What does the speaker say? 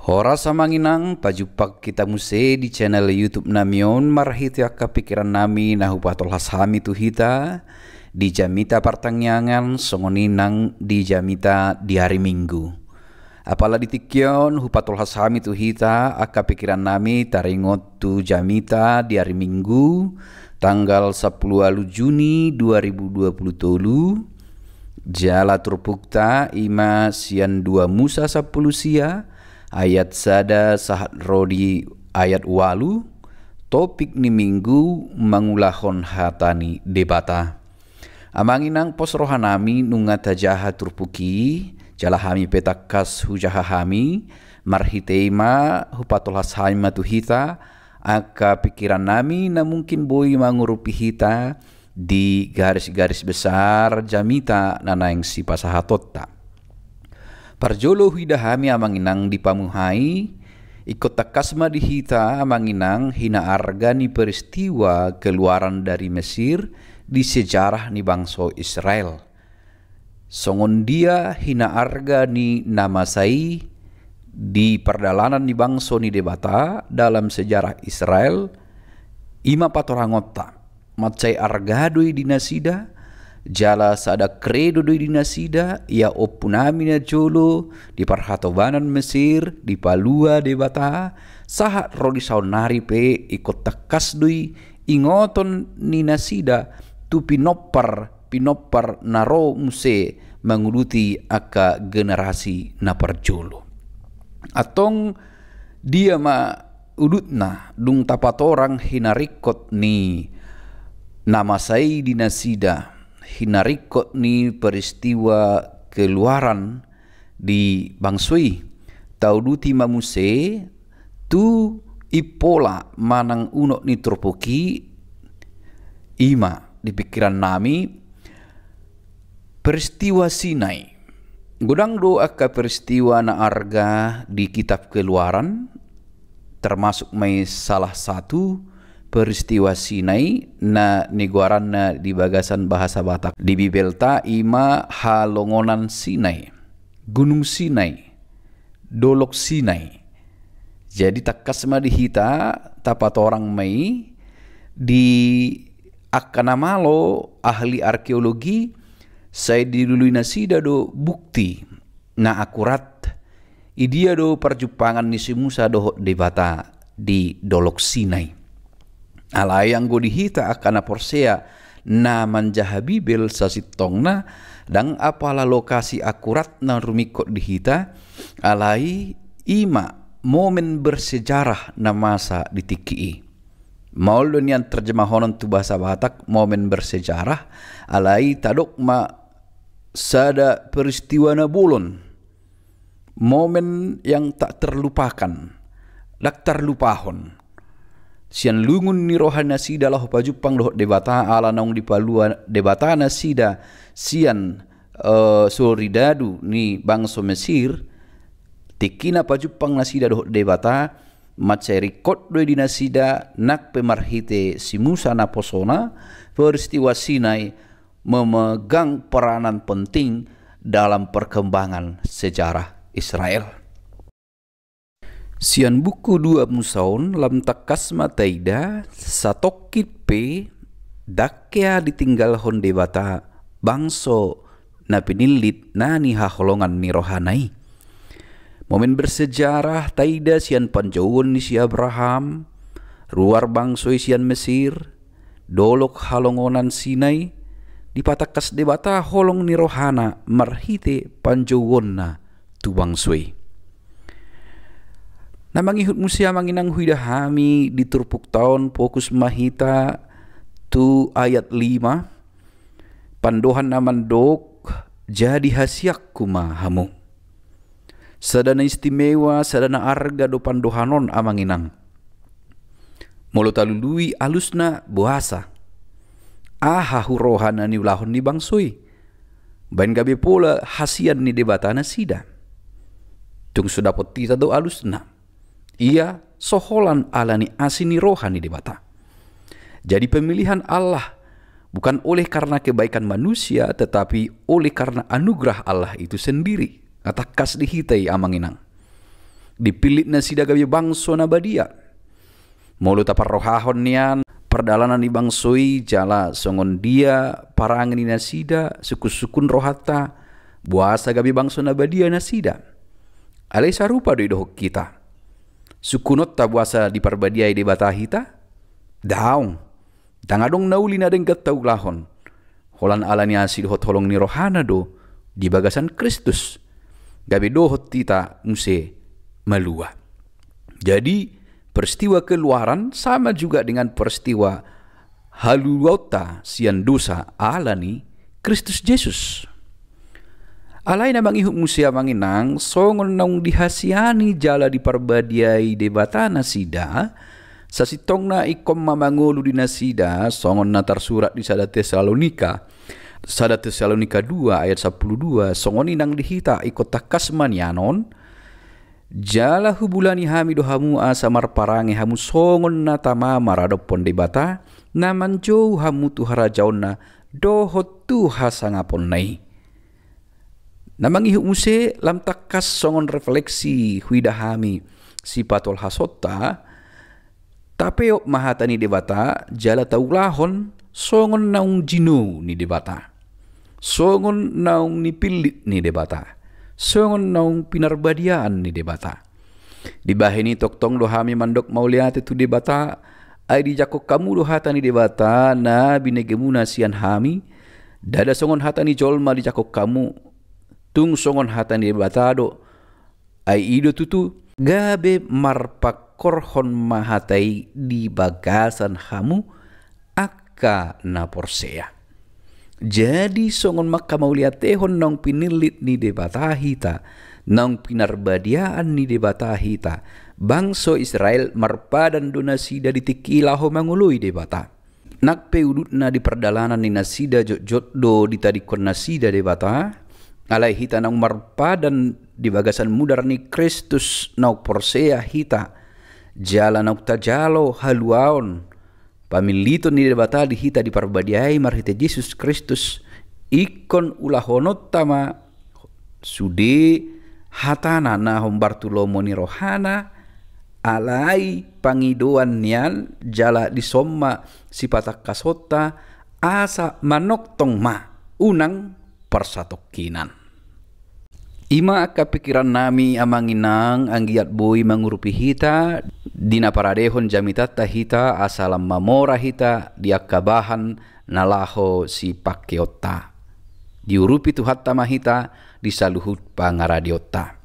Hora samanginang pajupak kita muse di channel YouTube Namion marhitya kepikiran nami nahubatol hasami tuhita di jamita partangyangan songoninang di jamita di hari Minggu. Apalah di tikion hupatul hasami tuhita aka pikiran nami taringot tu jamita di hari Minggu tanggal 10 alu Juni 2020 tolu jala turpukta ima sian dua musa sepuluh sia ayat sada sahat rodi ayat walu topik ni minggu mengulahon hatani debata amanginang pos rohanami nunga tajaha turpuki jalahami petakas hujahahami marhiteima hupatolhas haima tuhita aka pikiran nami na mungkin boy mangurupi hita di garis-garis besar jamita nanaeng sipasahatota. Parjolo hidahami amanginang dipamuhai, ikut takasma dihita amanginang hina arga ni peristiwa keluaran dari Mesir di sejarah ni bangso Israel. Songon dia hina arga ni namasai di perdalanan ni bangso ni debata dalam sejarah Israel ima patorangota. argadui di dinasida jala sada kredo di dinasida ia opunamina jolo di parhatobanan Mesir di Palua debata Bata sahat rodi saunari pe ikot takas dui ingoton ninasida tu pinopar pinopar naro muse menguluti aka generasi na jolo atong dia ma udutna dung tapat orang hinarikot ni nama saya dinasida hinarikot ni peristiwa keluaran di Bangsui duti mamuse tu ipola manang uno ni turpoki ima di pikiran nami peristiwa Sinai Gudang do akka peristiwa na arga di kitab keluaran termasuk mai salah satu peristiwa Sinai na na di bagasan bahasa Batak. Di Bibelta ima halongonan Sinai, Gunung Sinai, Dolok Sinai. Jadi tak takas dihita tapat orang Mei di akanamalo ahli arkeologi saya didului nasida do bukti na akurat idia do perjupangan nisi Musa do debata di Dolok Sinai ala nah, yang dihita akan porsea na manjahabibil sasitongna dan apala lokasi akurat na rumikot dihita alai ima momen bersejarah na masa ditikii. Maulun yang terjemahonan tu bahasa Batak momen bersejarah alai tadok ma sada peristiwa na bulun momen yang tak terlupakan dak terlupahon sian lungun ni rohana sida lah paju pang loh debata ala naung di palua debata na sida sian uh, eh, dadu ni bangso Mesir tikina paju pang na sida loh debata maceri kot doi di nasida nak pemarhite si Musa na posona peristiwa Sinai memegang peranan penting dalam perkembangan sejarah Israel. Sian buku dua musaun lam takas mataida satokit pe dakea ditinggal honde bata bangso na pinilit na ni haholongan ni rohanai. Momen bersejarah taida sian panjowon ni si Abraham, ruar bangso sian Mesir, dolok halongonan Sinai, dipatakas debata holong ni rohana marhite panjauun na tu bangsoi. Namang ihut musia manginang huida hami di turpuk tahun fokus mahita tu ayat 5 pandohan dok jadi hasiak kuma hamu sadana istimewa sadana arga do pandohanon amanginang molo talului alusna buasa aha hurohana ni ulahon ni bangsui bain gabe pula hasian ni debatana sida tung sudah potita tado alusna ia soholan alani asini rohani di mata. Jadi pemilihan Allah bukan oleh karena kebaikan manusia tetapi oleh karena anugerah Allah itu sendiri. Kata kas dihitai amanginang. Dipilih nasi dagawi bangso nabadia. Mulut apa rohahon nian perdalanan ibangsoi jala songon dia para angin nasida suku-sukun rohata buasa gabi bangso nabadia nasida. Alai sarupa doidoh kita sukunot buasa di parbadiai di batahita daung tangadong nauli na deng gatau lahon holan alani asid hot holong ni rohana do di bagasan Kristus gabe do hot tita muse malua jadi peristiwa keluaran sama juga dengan peristiwa haluauta sian dosa alani Kristus Yesus Alain abang ihuk musia manginang songon nong dihasiani jala di parbadiai debatana sida sasitong na ikom mamangolu di nasida songon na tersurat di sada Tesalonika sada Tesalonika 2 ayat 12 songon inang dihita ikot takas manianon jala hubulani hami dohamu asamar parange hamu songon na tamama maradopon debata naman jauh hamu tuhara jauna dohot tuha sangapon nai. Namang ihu muse lam takas songon refleksi huidahami sifatol hasotta tapi yok mahata ni debata jala taulahon songon naung jinu ni debata. Songon naung ni pilit ni debata. Songon naung pinarbadian ni debata. Di bahini tong dohami mandok mauliate itu debata. ai di jakok kamu dohata ni debata na binegemuna sian hami. Dada songon hata ni jolma di jakok kamu tung songon hatan di batado ai ido tutu gabe marpa korhon mahatai di bagasan hamu akka na porsea jadi songon makka maka tehon nong pinilit ni debatahita nong pinarbadiaan ni debatahita bangso Israel marpadan donasi dari ho mangului debata nak na di perdalanan ni nasida do di tadi nasida debata nang marpa dan di bagasan mudar ni Kristus nau porsea hita jalan nau tajalo haluaon pamilito ni di hita di parbadiai mar hita Yesus Kristus ikon ulahonot tama sude hatana na Bartolomo ni rohana alai pangidoan nian jala di somma sipatak kasota asa manoktong ma unang persatokinan. Ima kapikiran nami amanginang anggiat boi mangurupi hita dina paradehon jamitatta hita asalam mamora hita diakabahan nalaho si pakeota. Diurupi tuhat tamahita saluhut pangaradiota.